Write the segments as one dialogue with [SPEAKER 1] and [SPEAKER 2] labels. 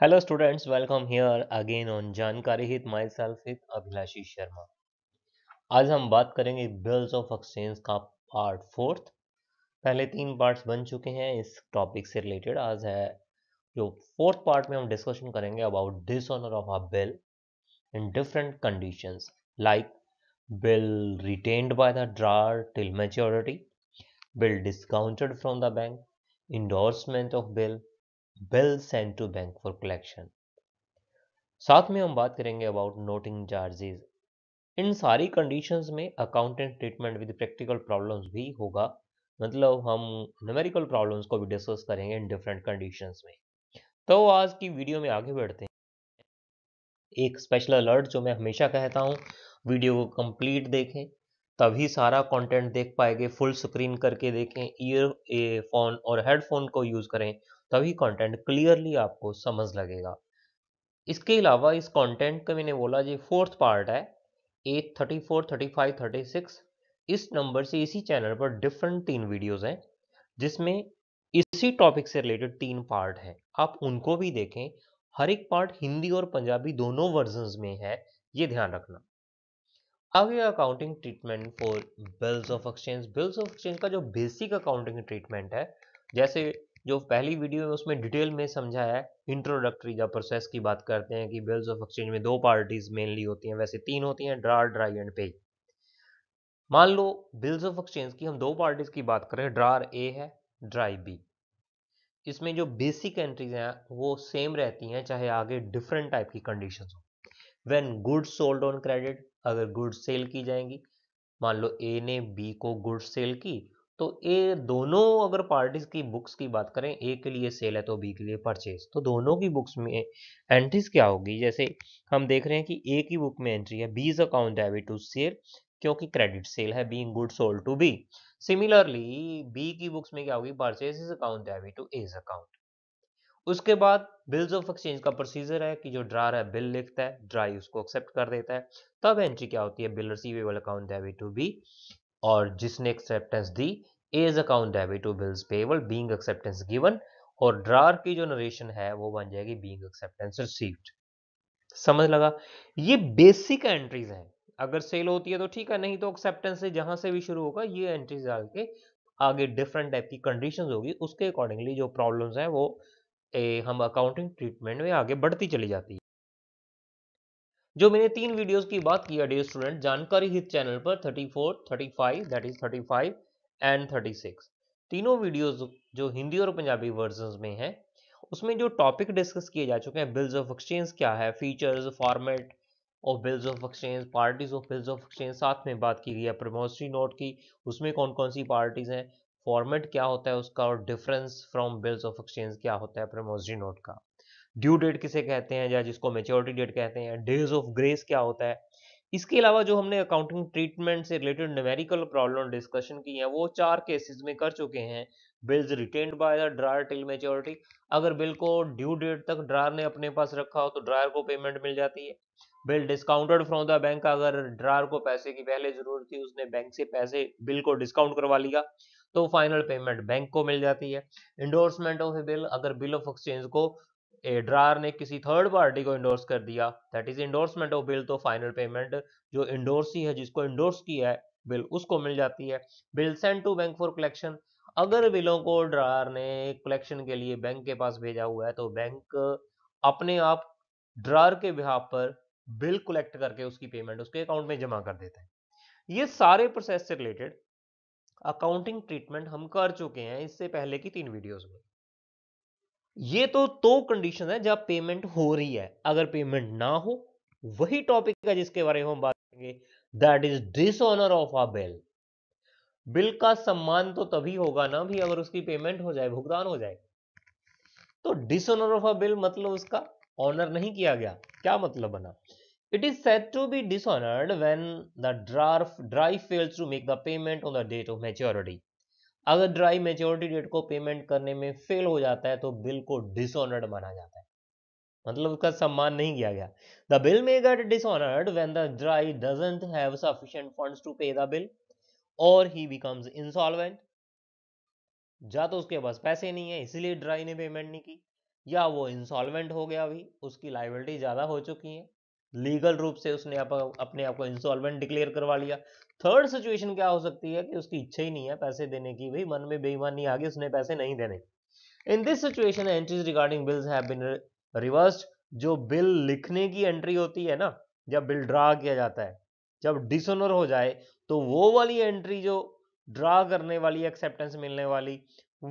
[SPEAKER 1] hello students welcome here again on जानकारी हित my self हित अभिलाषी शर्मा आज हम बात करेंगे बिल्स ऑफ एक्सचेंज का पार्ट फोर्थ पहले तीन पार्ट्स बन चुके हैं इस टॉपिक से रिलेटेड आज है जो फोर्थ पार्ट में हम डिस्कशन करेंगे about dishonour of a bill in different conditions like bill retained by the drawer till maturity bill discounted from the bank endorsement of bill bill send to bank for collection साथ में हम बात करेंगे about noting charges इन सारी conditions में accountant treatment with practical problems भी होगा मतलब हम न्यूमेरिकल प्रॉब्लम्स को भी डिस्कस करेंगे इन डिफरेंट कंडीशंस में तो आज की वीडियो में आगे बढ़ते हैं एक स्पेशल अलर्ट जो मैं हमेशा कहता हूँ वीडियो को कंप्लीट देखें तभी सारा कंटेंट देख पाएंगे फुल स्क्रीन करके देखें ईयर फोन और हेडफोन को यूज़ करें तभी कंटेंट क्लियरली आपको समझ लगेगा इसके अलावा इस कंटेंट का मैंने बोला जी फोर्थ पार्ट है at thirty four thirty five thirty six इस नंबर से इसी चैनल पर डिफरेंट तीन वीडियोस हैं जिसमें इसी टॉपिक से रिलेटेड तीन पार्ट हैं आप उनको भी देखें हर एक पार्ट हिंदी और पंजाबी दोनों वर्जन में है ये ध्यान रखना आगे accounting treatment for bills of exchange bills of exchange का जो बेसिक अकाउंटिंग ट्रीटमेंट है जैसे जो पहली वीडियो है उसमें डिटेल में समझाया है इंट्रोडक्टरी जब प्रोसेस की बात करते हैं कि बिल्स ऑफ एक्सचेंज में दो पार्टीज मेनली होती हैं वैसे तीन होती हैं ड्रा ड्राई एंड पे मान लो बिल्स ऑफ एक्सचेंज की हम दो पार्टीज की बात करें ड्रार ए है ड्राई बी इसमें जो बेसिक एंट्रीज हैं वो सेम रहती हैं चाहे आगे डिफरेंट टाइप की कंडीशन हो when goods sold on credit अगर गुड्स सेल की जाएंगी मान लो ए ने बी को गुड्स सेल की तो ये दोनों अगर पार्टीज की बुक्स की बात करें ए के लिए सेल है तो बी के लिए परचेज तो दोनों की बुक्स में एंट्रीज क्या होगी जैसे हम देख रहे हैं कि ए की बुक में एंट्री है B is account debit to sale क्योंकि क्रेडिट सेल है being good sold to B similarly B की बुक्स में क्या होगी purchase is account debit to A's account उसके बाद बिल्स ऑफ एक्सचेंज का प्रोसीजर है कि जो ड्रायर है बिल लिखता है ड्राई उसको एक्सेप्ट कर देता है तब एंट्री क्या होती है bill receivable account debit to B और जिसने एक्सेप्टेंस दी A's account debit to bills payable being acceptance given और ड्रार की जो नरेशन है वो बन जाएगी बींग एक्सेप्टेंस रिसीव्ड समझ लगा ये बेसिक एंट्रीज हैं अगर सेल होती है तो ठीक है नहीं तो एक्सेप्टेंस से जहां से भी शुरू होगा ये एंट्रीज डाल के आगे डिफरेंट टाइप की कंडीशंस होगी उसके अकॉर्डिंगली जो प्रॉब्लम्स हैं वो ए, हम अकाउंटिंग ट्रीटमेंट में आगे बढ़ती चली जाती है जो मैंने तीन वीडियोस की बात की डियर स्टूडेंट जानकारी हित चैनल पर 34, 35 that is 35 and thirty six तीनों वीडियोज जो हिंदी और पंजाबी वर्जन में हैं उसमें जो टॉपिक डिस्कस किए जा चुके हैं बिल्स ऑफ एक्सचेंज क्या है features format of bills of exchange parties of bills of exchange साथ में बात की गई है प्रमोसरी नोट की उसमें कौन कौन सी पार्टीज हैं फॉर्मेट क्या होता है उसका और difference from bills of exchange क्या होता है प्रमोसरी नोट का ड्यू डेट किसे कहते हैं या जिसको मेच्योरिटी डेट कहते हैं डेज ऑफ ग्रेस क्या होता है इसके अलावा जो हमने अकाउंटिंग ट्रीटमेंट से रिलेटेड न्यूमेरिकल प्रॉब्लम डिस्कशन की है वो चार केसेस में कर चुके हैं bills retained by the drawer till maturity अगर बिल को ड्यू डेट तक ड्रायर ने अपने पास रखा हो तो ड्रायर को पेमेंट मिल जाती है bill discounted from the bank अगर ड्रायर को पैसे की पहले जरूरत थी उसने बैंक से पैसे बिल को डिस्काउंट करवा लिया तो फाइनल पेमेंट बैंक को मिल जाती है इंडोर्समेंट ऑफ ए बिल अगर बिल ऑफ एक्सचेंज को एड्रार ने किसी थर्ड पार्टी को इंडोर्स कर दिया that is endorsement of bill तो फाइनल पेमेंट जो इंडोर्स ही है जिसको इंडोर्स किया है बिल उसको मिल जाती है bill send to bank for collection अगर बिलों को ड्रायर ने कलेक्शन के लिए बैंक के पास भेजा हुआ है तो बैंक अपने आप ड्रायर के बिहाव पर बिल कलेक्ट करके उसकी पेमेंट उसके अकाउंट में जमा कर देता है ये सारे प्रोसेस से रिलेटेड अकाउंटिंग ट्रीटमेंट हम कर चुके हैं इससे पहले की तीन वीडियोस में ये तो तो कंडीशन है जब पेमेंट हो रही है अगर पेमेंट ना हो वही टॉपिक है जिसके बारे में हम बात करेंगे that is dishonour of a bill bill का सम्मान तो तभी होगा ना भी अगर उसकी पेमेंट हो जाए भुगतान हो जाए तो डिसऑनर ऑफ अ बिल मतलब उसका ऑनर नहीं किया गया क्या मतलब बना it is said to be dishonoured when the draft drive fails to make the payment on the date of maturity अगर ड्राई मेच्योरिटी डेट को पेमेंट करने में फेल हो जाता है तो बिल को डिसऑनर्ड माना जाता है मतलब उसका सम्मान नहीं किया गया the bill may get dishonoured when the drawee doesn't have sufficient funds to pay the bill और ही बिकम्स इंसॉल्वेंट या तो उसके पास पैसे नहीं है इसीलिए ड्राई ने पेमेंट नहीं की या वो इंसॉल्वेंट हो गया अभी उसकी लाइबिलिटी ज़्यादा हो चुकी है लीगल रूप से उसने आप, अपने आप को इंसॉल्वेंट डिक्लेयर करवा लिया थर्ड सिचुएशन क्या हो सकती है कि उसकी इच्छा ही नहीं है पैसे देने की भाई मन में बेईमानी आ गई उसने पैसे नहीं देने in this situation entries regarding bills have been reversed जो बिल लिखने की एंट्री होती है ना जब बिल ड्रा किया जाता है जब डिसोनर हो जाए तो वो वाली एंट्री जो ड्रा करने वाली एक्सेप्टेंस मिलने वाली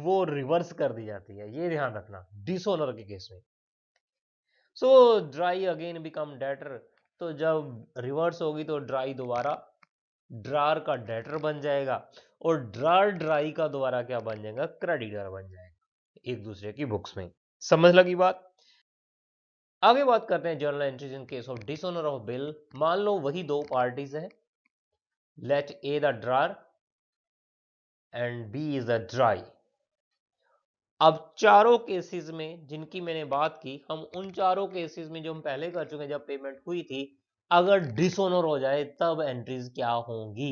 [SPEAKER 1] वो रिवर्स कर दी जाती है ये ध्यान रखना डिसोनर के केस में so drawee again become debtor तो जब रिवर्स होगी तो ड्राई दोबारा ड्रार का डेटर बन जाएगा और ड्रार ड्राई का दोबारा क्या बन जाएगा क्रेडिटर बन जाएगा एक दूसरे की बुक्स में समझ लगी बात आगे बात करते हैं journal entries in case of dishonour of bill मान लो वही दो पार्टीज है let A the drawer and B is the drawee अब चारों केसेस में जिनकी मैंने बात की हम उन चारों केसेस में जो हम पहले कर चुके हैं जब पेमेंट हुई थी अगर डिसोनर हो जाए तब एंट्रीज क्या होंगी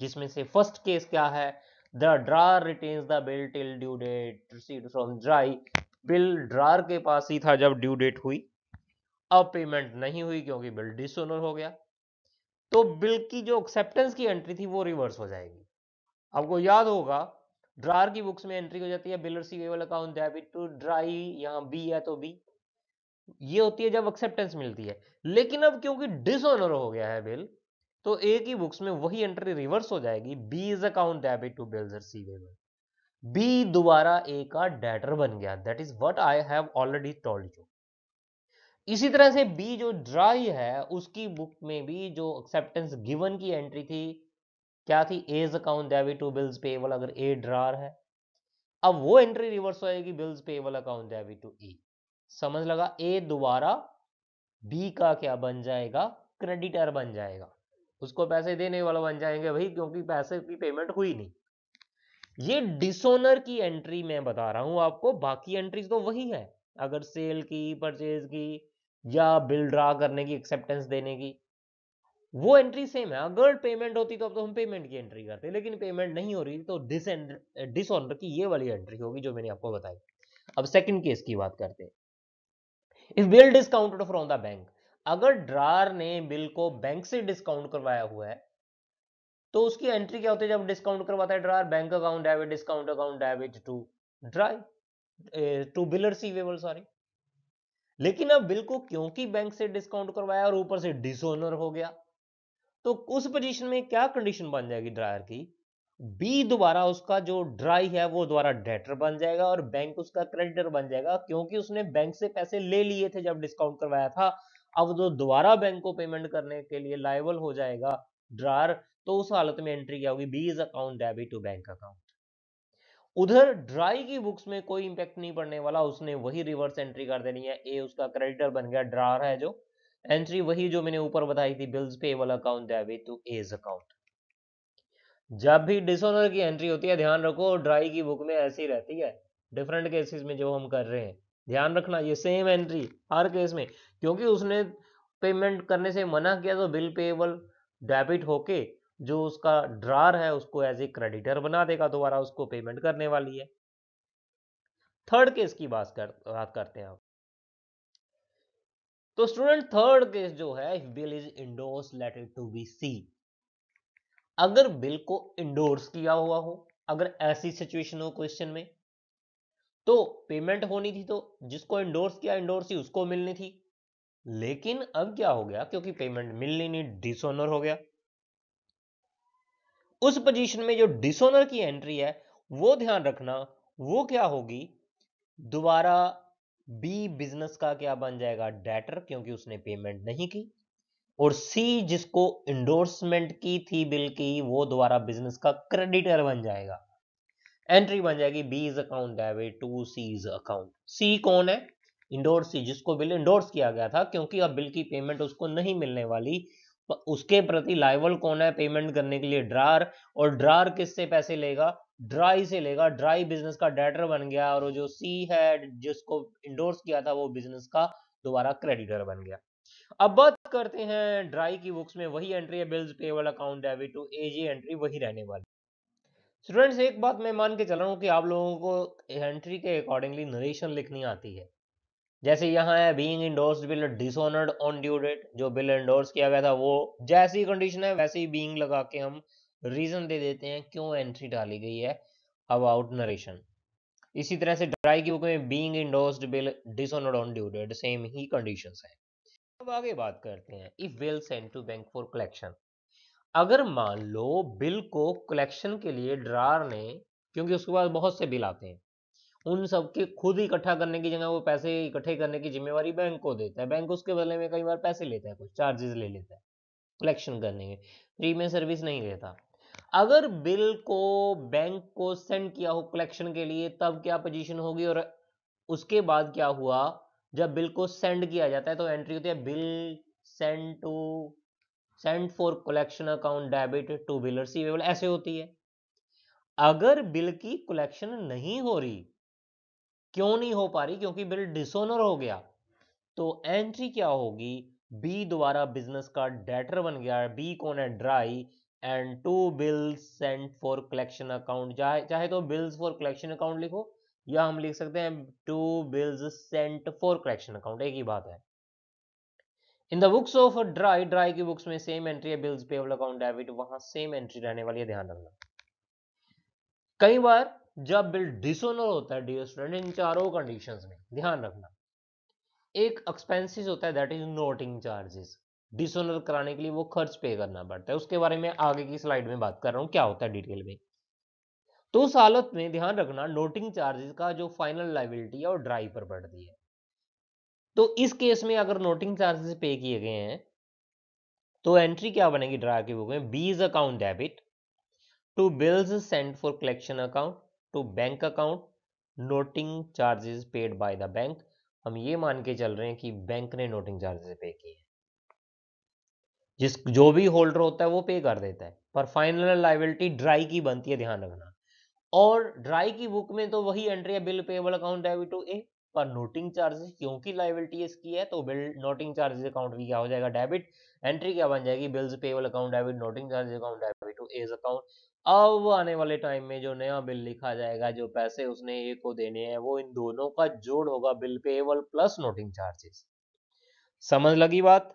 [SPEAKER 1] जिसमें से फर्स्ट केस क्या है the drawer retains the bill till due date receive from drawee bill drawer के पास ही था जब ड्यू डेट हुई अब पेमेंट नहीं हुई क्योंकि बिल डिसोनर हो गया तो बिल की जो एक्सेप्टेंस की एंट्री थी वो रिवर्स हो जाएगी आपको याद होगा ड्रार की बुक्स में एंट्री हो जाती है bills receivable account debit to drawer यहाँ बी है तो बी ये होती है जब एक्सेप्टेंस मिलती है लेकिन अब क्योंकि डिसऑनर हो गया है बिल तो ए की बुक्स में वही एंट्री रिवर्स हो जाएगी B is account debit to bills receivable B दोबारा ए का डेटर बन गया that is what I have already told you इसी तरह से बी जो ड्राई है उसकी बुक में भी जो एक्सेप्टेंस गिवन की एंट्री थी क्या थी A's account debit to bills payable अगर ए ड्रार है अब वो एंट्री रिवर्स होएगी bills payable account debit to A समझ लगा ए दोबारा बी का क्या बन जाएगा क्रेडिटर बन जाएगा उसको पैसे देने वाला बन जाएंगे भाई क्योंकि पैसे की पेमेंट हुई नहीं ये डिसोनर की एंट्री मैं बता रहा हूं आपको बाकी एंट्रीज तो वही है अगर सेल की परचेज की या बिल ड्रा करने की एक्सेप्टेंस देने की वो एंट्री सेम है अगर पेमेंट होती तो अब तो हम पेमेंट की एंट्री करते लेकिन पेमेंट नहीं हो रही तो डिस डिसऑनर की ये वाली एंट्री होगी जो मैंने आपको बताई अब सेकंड केस की बात करते हैं if bill discounted from the bank अगर ड्रार ने बिल को बैंक से डिस्काउंट करवाया हुआ है तो उसकी एंट्री क्या होती है जब डिस्काउंट करवाता है drawer bank account debit discount account debit to drawee to bill receivable sorry लेकिन अब बिल को क्योंकि बैंक से डिस्काउंट करवाया और ऊपर से डिसऑनर हो गया तो उस पोजीशन में क्या कंडीशन बन जाएगी ड्रायर की बी दोबारा उसका जो ड्राई है वो दोबारा डेटर बन जाएगा और बैंक उसका क्रेडिटर बन जाएगा क्योंकि उसने बैंक से पैसे ले लिए थे जब डिस्काउंट करवाया था अब जो दोबारा बैंक को पेमेंट करने के लिए लाइबल हो जाएगा ड्रायर तो उस हालत में एंट्री क्या होगी B is account debit to bank account उधर ड्राई की बुक्स में कोई इंपैक्ट नहीं पड़ने वाला उसने वही रिवर्स एंट्री कर देनी है ए उसका क्रेडिटर बन गया ड्रार है जो एंट्री वही जो मैंने ऊपर बताई थी bills payable account debit to A's account जब भी डिसऑनर की एंट्री होती है ध्यान रखो ड्राई की बुक में ऐसी रहती है डिफरेंट केसेस में जो हम कर रहे हैं ध्यान रखना ये सेम एंट्री हर केस में क्योंकि उसने पेमेंट करने से मना किया तो बिल पेबल डेबिट होके जो उसका ड्रार है उसको एज ए क्रेडिटर बना देगा दोबारा उसको पेमेंट करने वाली है थर्ड केस की बात कर बात करते हैं तो स्टूडेंट थर्ड केस जो है bill is endorse later to B C अगर बिल को इंडोर्स किया हुआ हो अगर ऐसी सिचुएशन हो क्वेश्चन में तो पेमेंट होनी थी तो जिसको इंडोर्स किया इंडोर्स ही उसको मिलनी थी लेकिन अब क्या हो गया क्योंकि पेमेंट मिलनी नहीं डिसोनर हो गया उस पोजीशन में जो डिसोनर की एंट्री है वो ध्यान रखना वो क्या होगी दोबारा बी बिजनेस का क्या बन जाएगा डेटर क्योंकि उसने पेमेंट नहीं की और सी जिसको इंडोर्समेंट की थी बिल की वो द्वारा बिजनेस का क्रेडिटर बन जाएगा एंट्री बन जाएगी B is account debit to C is account C कौन है इंडोर्स सी जिसको बिल इंडोर्स किया गया था क्योंकि अब बिल की पेमेंट उसको नहीं मिलने वाली उसके प्रति लाइवल कौन है पेमेंट करने के लिए ड्रार और ड्रार किससे पैसे लेगा ड्राई से लेगा ड्राई बिजनेस का डेटर बन गया और जो सी है जिसको इंडोर्स किया था वो बिजनेस का दोबारा क्रेडिटर बन गया अब बात करते हैं ड्राई की बुक्स में वही एंट्री है bills payable account debit to A's entry वही रहने वाली स्टूडेंट्स एक बात मैं मान के चल रहा हूँ कि आप लोगों को एंट्री के अकॉर्डिंगली नरेशन लिखनी आती है जैसे यहाँ है being endorse bill dishonoured on due date जो बिल इंडोर्स किया गया था वो जैसी कंडीशन है वैसे ही बीइंग लगा के हम रीजन दे देते हैं क्यों एंट्री डाली गई है अबाउट नरेशन इसी तरह से ड्राई की बुक में being endorsed bill dishonoured on due date same ही कंडीशंस है अब आगे बात करते हैं if bill send to bank for collection अगर मान लो बिल को कलेक्शन के लिए ड्रार ने क्योंकि उसके बाद बहुत से बिल आते हैं उन सबके खुद इकट्ठा करने की जगह वो पैसे इकट्ठे करने की जिम्मेवारी बैंक को देता है बैंक उसके बदले में कई बार पैसे लेता है कुछ चार्जेस ले लेता है कलेक्शन करने के फ्री में सर्विस नहीं देता अगर बिल को बैंक को सेंड किया हो कलेक्शन के लिए तब क्या पोजीशन होगी और उसके बाद क्या हुआ जब बिल को सेंड किया जाता है तो एंट्री होती है bill send to send for collection account debit to bill receivable ऐसे होती है अगर बिल की कलेक्शन नहीं हो रही क्यों नहीं हो पा रही क्योंकि बिल डिसोनर हो गया तो एंट्री क्या होगी बी द्वारा बिजनेस का डेटर बन गया बी कौन है drawee and to bills sent for collection account चाहे तो बिल्स फॉर कलेक्शन अकाउंट लिखो या हम लिख सकते हैं to bills sent for collection account एक ही बात है in the books of drawee drawee की बुक्स में सेम एंट्री है बिल्स पेबल अकाउंट डेबिट वहां सेम एंट्री रहने वाली है ध्यान रखना कई बार जब बिल डिसोनर होता है डियर स्टूडेंट इन चारों कंडीशंस में ध्यान रखना एक एक्सपेंसेस होता है that is noting charges dishonour कराने के लिए वो खर्च पे करना पड़ता है उसके बारे में आगे की स्लाइड में बात कर रहा हूँ क्या होता है डिटेल में तो उस हालत में ध्यान रखना नोटिंग चार्जेस का जो फाइनल लाइबिलिटी है वो ड्राइव पर बढ़ती है तो इस केस में अगर नोटिंग चार्जेस पे किए गए हैं तो एंट्री क्या बनेगी ड्रा के बुक में B's account debit to bills send for collection account to bank account noting charges paid by the bank हम ये मान के चल रहे हैं कि बैंक ने नोटिंग चार्जेस पे किए हैं जिस जो भी होल्डर होता है वो पे कर देता है पर फाइनल लाइबिलिटी ड्राई की बनती है ध्यान रखना और ड्राई की बुक में तो वही एंट्री है bill payable account debit to A पर नोटिंग चार्जेस क्योंकि लाइबिलिटी इसकी है तो बिल नोटिंग चार्जेस अकाउंट भी क्या हो जाएगा डेबिट एंट्री क्या बन जाएगी bills payable account debit noting charges account debit to A's account अब आने वाले टाइम में जो नया बिल लिखा जाएगा जो पैसे उसने ए को देने हैं वो इन दोनों का जोड़ होगा bill payable plus noting charges समझ लगी बात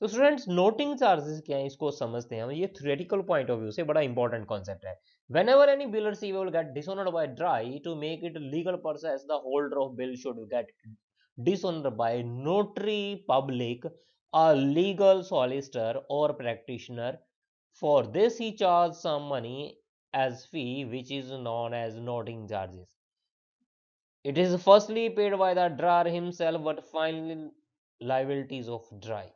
[SPEAKER 1] तो स्टूडेंट्स नोटिंग चार्जेस क्या है इसको समझते हैं ये थ्योरेटिकल पॉइंट ऑफ व्यू से बड़ा इंपॉर्टेंट कॉन्सेप्ट है whenever any bill or C get dishonoured by drawee to make it legal process the holder of bill should get dishonoured by notary public a legal solicitor और practitioner for this he charge some money as fee which is known as noting charges it is firstly paid by the drawer himself but final liabilities of drawee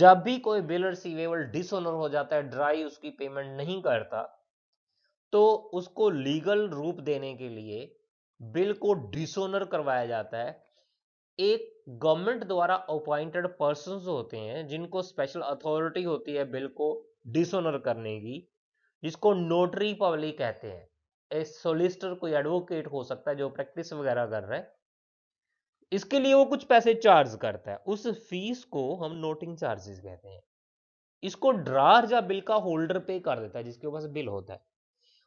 [SPEAKER 1] जब भी कोई bill receivable dishonour हो जाता है dry उसकी payment नहीं करता तो उसको लीगल रूप देने के लिए बिल को डिसऑनर करवाया जाता है एक गवर्नमेंट द्वारा अपॉइंटेड पर्सन होते हैं जिनको स्पेशल अथॉरिटी होती है बिल को डिसऑनर करने की जिसको नोटरी पब्लिक कहते हैं सोलिस्टर कोई एडवोकेट हो सकता है जो प्रैक्टिस वगैरह कर रहा है इसके लिए वो कुछ पैसे चार्ज करता है उस फीस को हम नोटिंग चार्जेस कहते हैं इसको ड्रार या बिल का होल्डर पे कर देता है जिसके पास बिल होता है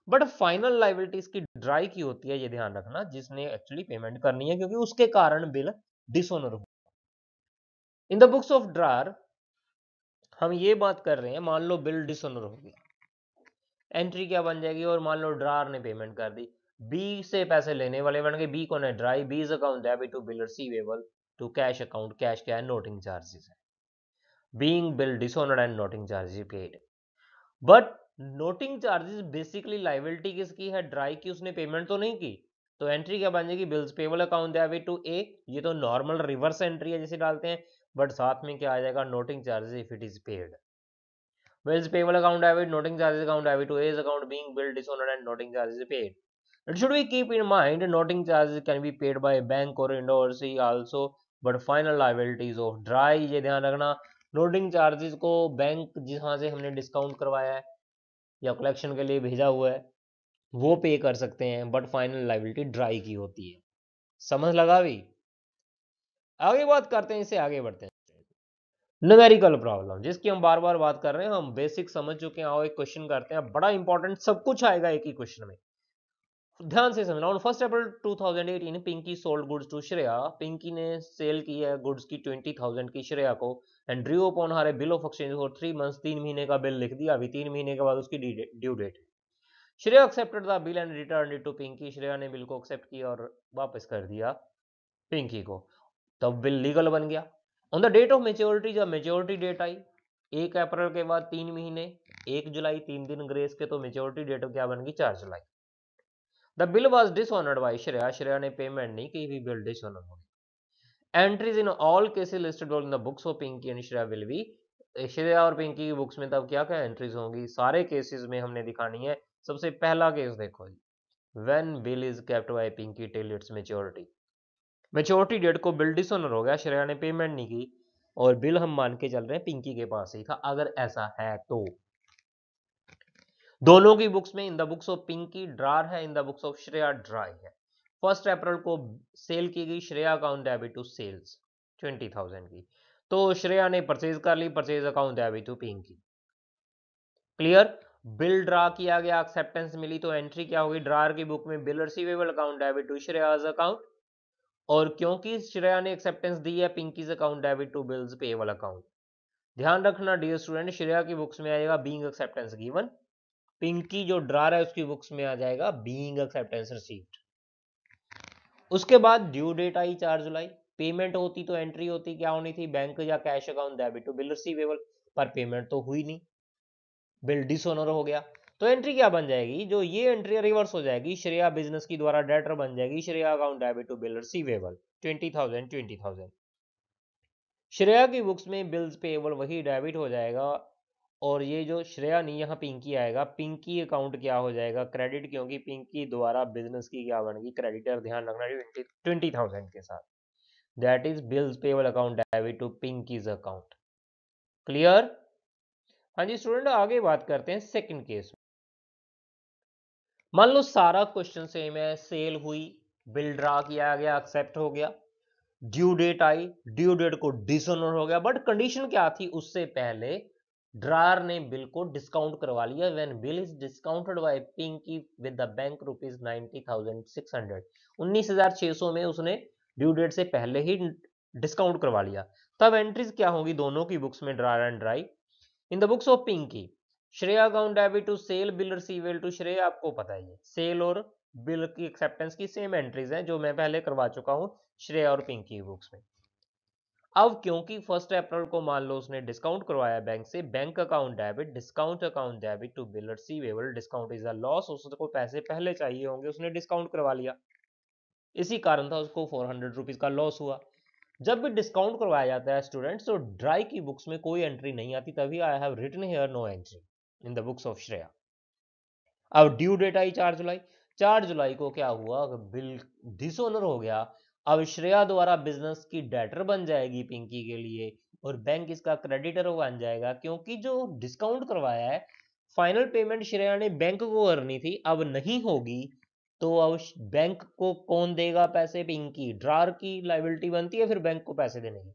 [SPEAKER 1] बट फाइनल लाइबिलिटी इसकी ड्राई की होती है ये ध्यान रखना जिसने एक्चुअली पेमेंट करनी है क्योंकि उसके कारण बिल डिसोनर हो in the books of drawer हम ये बात कर रहे हैं मान लो बिल डिसोनर हो गया एंट्री क्या बन जाएगी और मान लो ड्रार ने पेमेंट कर दी बी से पैसे लेने वाले बन गए बी कौन है drawee B's account debit to bill receivable to cash account cash क्या है नोटिंग चार्जेस है being bill dishonoured and noting charges paid but noting charges basically liability किसकी है ड्राई की उसने पेमेंट तो नहीं की तो एंट्री क्या बन जाएगी bills payable account debit to A ये तो नॉर्मल रिवर्स एंट्री है जैसे डालते हैं बट साथ में क्या आ जाएगा noting charges if it is paid bills payable account debit noting charges account debit to A's account being bill dishonoured and noting charges paid It should be keep in mind noting charges can be paid by bank or endorsee also but final liabilities of dry ये ध्यान रखना noting charges को bank जहाँ से हमने discount करवाया है या कलेक्शन के लिए भेजा हुआ है वो पे कर सकते हैं बट फाइनल लाइबिलिटी ड्राई की होती है समझ लगा भी आगे बात करते हैं इसे आगे बढ़ते हैं नमेरिकल प्रॉब्लम जिसकी हम बार बार बात कर रहे हैं हम बेसिक समझ चुके हैं आओ एक क्वेश्चन करते हैं बड़ा इंपॉर्टेंट सब कुछ आएगा एक ही क्वेश्चन में ध्यान से समझना on first April 2018 Pinky sold goods to Shreya Pinky ने सेल की है गुड्स की 20,000 की श्रेया को and drew upon her bill of exchange for three months तीन महीने का बिल लिख दिया अभी तीन महीने के बाद उसकी ड्यू डेट है Shreya accepted the bill and return it to Pinky Shreya ने बिल को एक्सेप्ट किया और वापस कर दिया पिंकी को तब बिल लीगल बन गया on the date of maturity जब मेच्योरिटी डेट आई एक अप्रैल के बाद तीन महीने एक जुलाई तीन दिन ग्रेस के तो मेच्योरिटी डेट क्या बन गई चार जुलाई the bill was dishonoured by Shreya Shreya ने पेमेंट नहीं की हुई बिल डिसऑनर होगी entries in all cases listed in the books of Pinky and Shreya will भी श्रेया eh, और पिंकी की बुक्स में तब क्या क्या एंट्रीज होंगी सारे केसेज में हमने दिखानी है सबसे पहला केस देखो जी when bill is kept by Pinky till its maturity maturity date को बिल डिसऑनर हो गया श्रेया ने पेमेंट नहीं की और बिल हम मान के चल रहे हैं पिंकी के पास ही था अगर ऐसा है तो दोनों की बुक्स में in the books of Pinky drawer है in the books of Shreya drawee है फर्स्ट अप्रैल को सेल की गई Shreya account debit to sales twenty thousand की तो श्रेया ने परचेज कर ली purchase account debit to Pinky clear bill draw किया गया एक्सेप्टेंस मिली तो एंट्री क्या होगी ड्रार की बुक में bill receivable account debit to Shreya's account और क्योंकि श्रेया ने एक्सेप्टेंस दी है Pinky's account debit to bills payable account ध्यान रखना डियर स्टूडेंट श्रेया की बुक्स में आएगा बीइंग एक्सेप्टेंस गिवन पिंकी जो ड्रार है उसकी बुक्स में आ जाएगा बीइंग एक्सेप्टेंस रिसीव्ड उसके बाद ड्यू डेट आई चार जुलाई पेमेंट होती तो एंट्री होती क्या होनी थी बैंक या cash account debit to bill receivable पर पेमेंट तो हुई नहीं बिल डिसऑनर हो गया तो एंट्री क्या बन जाएगी जो ये एंट्री रिवर्स हो जाएगी श्रेया बिजनेस की द्वारा डेटर बन जाएगी Shreya account debit to bill receivable twenty thousand twenty thousand Shreya की बुक्स में बिल्स पेएबल वही डेबिट हो जाएगा और ये जो श्रेया नहीं यहाँ पिंकी आएगा पिंकी अकाउंट क्या हो जाएगा क्रेडिट क्योंकि पिंकी द्वारा बिजनेस की क्या बनेगी क्रेडिटर ध्यान रखना ट्वेंटी थाउजेंड के साथ that is bills payable account debit to Pinky's account clear हाँ जी स्टूडेंट आगे बात करते हैं सेकंड केस मान लो सारा क्वेश्चन सेम है सेल हुई बिल ड्रा किया गया एक्सेप्ट हो गया ड्यू डेट आई ड्यू डेट को डिसऑनर हो गया बट कंडीशन क्या थी उससे पहले ड्रायर ने बिल को डिस्काउंट करवा लिया when bill is discounted by Pinky with the bank rupees ninety thousand six hundred उन्नीस हजार छह सौ में उसने ड्यू डेट से पहले ही डिस्काउंट करवा लिया तब एंट्रीज क्या होगी दोनों की बुक्स में drawer and drawee in the books of Pinky Shreya account debit to sale bill receivable to Shreya आपको पता ही है सेल और बिल की एक्सेप्टेंस की सेम एंट्रीज हैं जो मैं पहले करवा चुका हूँ श्रेया और पिंकी बुक्स में अब क्योंकि फर्स्ट अप्रैल को मान लो उसने डिस्काउंट करवाया बैंक से bank account debit discount account debit to bill receivable discount is a loss उसको पैसे पहले चाहिए होंगे उसने डिस्काउंट करवा लिया इसी कारण था उसको फोर हंड्रेड रुपीज का लॉस हुआ जब भी डिस्काउंट करवाया जाता है स्टूडेंट तो ड्राई की बुक्स में कोई एंट्री नहीं आती तभी I have written here no entry in the books of Shreya अब ड्यू डेट आई चार जुलाई चार जुलाई को क्या हुआ बिल डिसोनर हो गया अब श्रेया द्वारा बिजनेस की डेटर बन जाएगी पिंकी के लिए और बैंक इसका क्रेडिटर बन जाएगा क्योंकि जो डिस्काउंट करवाया है फाइनल पेमेंट श्रेया ने बैंक को करनी थी अब नहीं होगी तो अब बैंक को कौन देगा पैसे पिंकी ड्रार की लाइबिलिटी बनती है फिर बैंक को पैसे देने की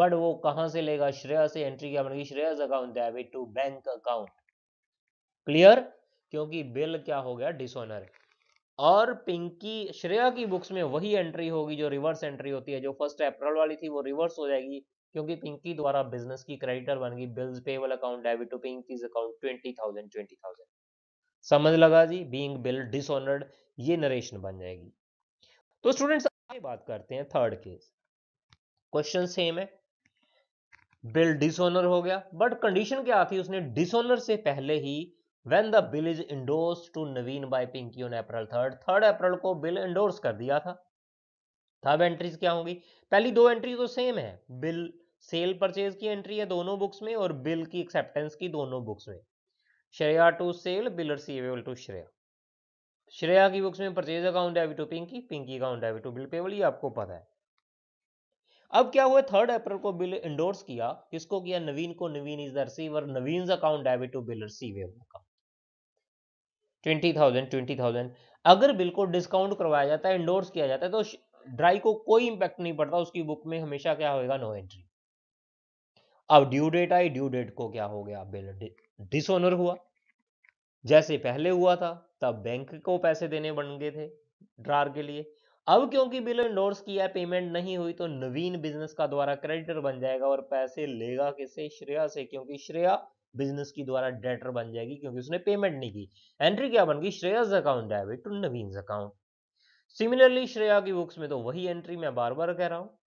[SPEAKER 1] बट वो कहां से लेगा श्रेया से एंट्री क्या बनेगी Shreya's account debit to bank account clear क्योंकि बिल क्या हो गया डिसऑनर और पिंकी श्रेया की बुक्स में वही एंट्री होगी जो रिवर्स एंट्री होती है जो फर्स्ट अप्रैल वाली थी वो रिवर्स हो जाएगी क्योंकि पिंकी द्वारा बिजनेस की क्रेडिटर बन गई bills payable account debit to Pinky account twenty thousand twenty thousand समझ लगा जी बींग बिल डिसऑनर्ड ये नरेशन बन जाएगी तो स्टूडेंट्स आगे बात करते हैं थर्ड केस क्वेश्चन सेम है बिल डिसऑनर हो गया बट कंडीशन क्या थी उसने डिसऑनर से पहले ही when the bill is endorsed to Naveen by Pinky on April third third April को बिल इंडोर्स कर दिया था थर्ड एंट्रीज क्या होंगी पहली दो एंट्री तो सेम है बिल सेल परचेज की एंट्री है दोनों बुक्स में और बिल की एक्सेप्टेंस की दोनों बुक्स में Shreya to sale bill receivable to Shreya Shreya की बुक्स में purchase account debit to Pinky Pinky account debit to bill payable ये आपको पता है अब क्या हुआ थर्ड अप्रैल को बिल इंडोर्स किया किसको किया नवीन को Naveen is the receiver Naveen account debit to bill receivable twenty thousand twenty thousand अगर बिल्कुल डिस्काउंट करवाया जाता है इंडोर्स किया जाता है तो ड्राई को कोई इंपैक्ट नहीं पड़ता उसकी बुक में हमेशा क्या होएगा नो एंट्री अब ड्यू डेट आई ड्यू डेट को क्या हो गया बिल डिसऑनर हुआ जैसे पहले हुआ था तब बैंक को पैसे देने बन गए थे ड्रार के लिए अब क्योंकि बिल इंडोर्स किया पेमेंट नहीं हुई तो नवीन बिजनेस का द्वारा क्रेडिटर बन जाएगा और पैसे लेगा किसे श्रेया से क्योंकि श्रेया बिजनेस की द्वारा डेटर बन जाएगी क्योंकि उसने पेमेंट नहीं की एंट्री क्या बन गई Shreya's account debit to Naveen account similarly Shreya की बुक्स में तो वही एंट्री मैं बार बार कह रहा हूँ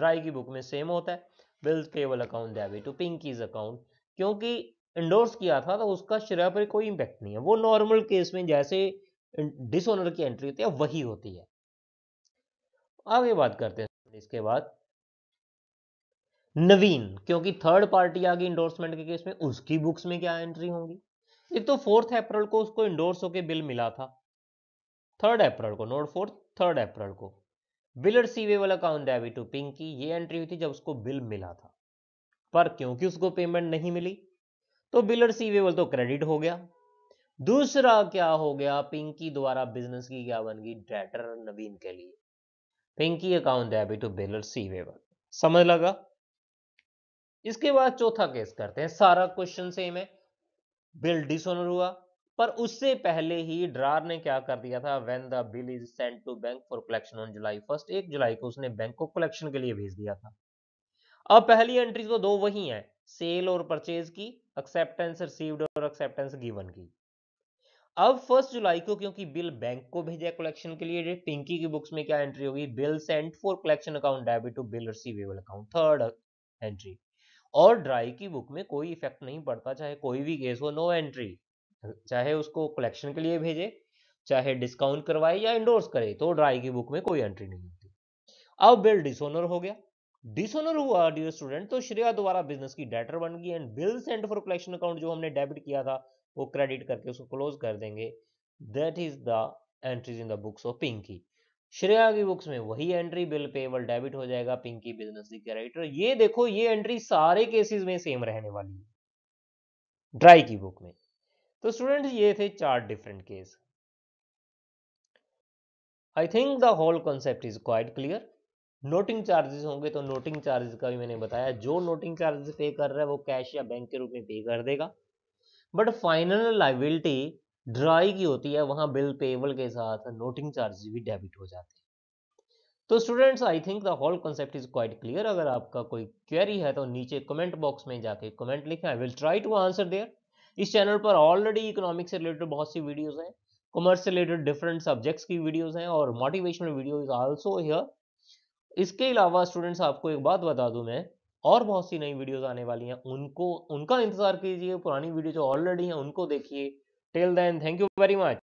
[SPEAKER 1] ड्राई की बुक में सेम होता है bills payable account debit to Pinky's account क्योंकि इंडोर्स किया था तो उसका श्रेया पर कोई इम्पैक्ट नहीं है वो नॉर्मल केस में जैसे डिसऑनर की एंट्री होती है वही होती है आगे बात करते हैं इसके बाद नवीन क्योंकि थर्ड पार्टी आ गई इंडोर्समेंट के केस में उसकी बुक्स में क्या एंट्री होंगी एक तो फोर्थ अप्रैल को उसको इंडोर्स होकर बिल मिला था थर्ड अप्रैल को नोट फोर्थ थर्ड अप्रैल को bill receivable account debit to Pinky ये एंट्री हुई थी जब उसको बिल मिला था पर क्योंकि उसको पेमेंट नहीं मिली तो बिल रिसीवेबल तो क्रेडिट हो गया दूसरा क्या हो गया पिंकी द्वारा बिजनेस की क्या बन गई डेटर नवीन के लिए Pinky account debit to bill receivable समझ लगा इसके बाद चौथा केस करते हैं सारा क्वेश्चन सेम है बिल डिसऑनर हुआ पर उससे पहले ही ड्रार ने क्या कर दिया था when the bill is sent to bank for collection on July first एक जुलाई को उसने बैंक को कलेक्शन के लिए भेज दिया था अब पहली एंट्री तो दो वही है सेल और परचेज की एक्सेप्टेंस रिसीव्ड और एक्सेप्टेंस गिवन की अब फर्स्ट जुलाई को क्योंकि बिल बैंक को भेजा कलेक्शन के लिए पिंकी की बुक्स में क्या एंट्री होगी bill sent for collection account debit to bill receivable account third entry और ड्राई की बुक में कोई इफेक्ट नहीं पड़ता चाहे कोई भी केस हो नो एंट्री चाहे उसको कलेक्शन के लिए भेजे चाहे डिस्काउंट करवाए या इंडोर्स करे तो ड्राई की बुक में कोई एंट्री नहीं होती अब बिल डिसोनर हो गया डिसोनर हुआ डियर स्टूडेंट तो श्रेया द्वारा बिजनेस की डेटर बन गई and bill send for collection account जो हमने डेबिट किया था वो क्रेडिट करके उसको क्लोज कर देंगे that is the entries in the books of Pinky Shreya की बुक्स में वही एंट्री बिल पेबल डेबिट हो जाएगा पिंकी बिजनेस कैरेक्टर ये देखो ये एंट्री सारे केसेस में सेम रहने वाली है ड्राई की बुक में तो स्टूडेंट्स ये थे चार different case I think the whole concept is quite clear noting charges होंगे तो नोटिंग चार्जेस का भी मैंने बताया जो नोटिंग चार्जेस पे कर रहा है वो कैश या बैंक के रूप में पे कर देगा बट फाइनल लाइबिलिटी ड्राई की होती है वहां बिल पेबल के साथ नोटिंग चार्जेस भी डेबिट हो जाते हैं तो students I think the whole concept is quite clear अगर आपका कोई क्वेरी है तो नीचे कमेंट बॉक्स में जाके कमेंट लिखें I will try to answer there इस चैनल पर ऑलरेडी इकोनॉमिक से रिलेटेड बहुत सी वीडियोज हैं कॉमर्स से रिलेटेड डिफरेंट सब्जेक्ट्स की वीडियोज हैं और motivational video is also here इसके अलावा स्टूडेंट्स आपको एक बात बता दूं मैं और बहुत सी नई वीडियोस आने वाली हैं उनको उनका इंतजार कीजिए पुरानी वीडियो जो ऑलरेडी हैं उनको देखिए till then thank you very much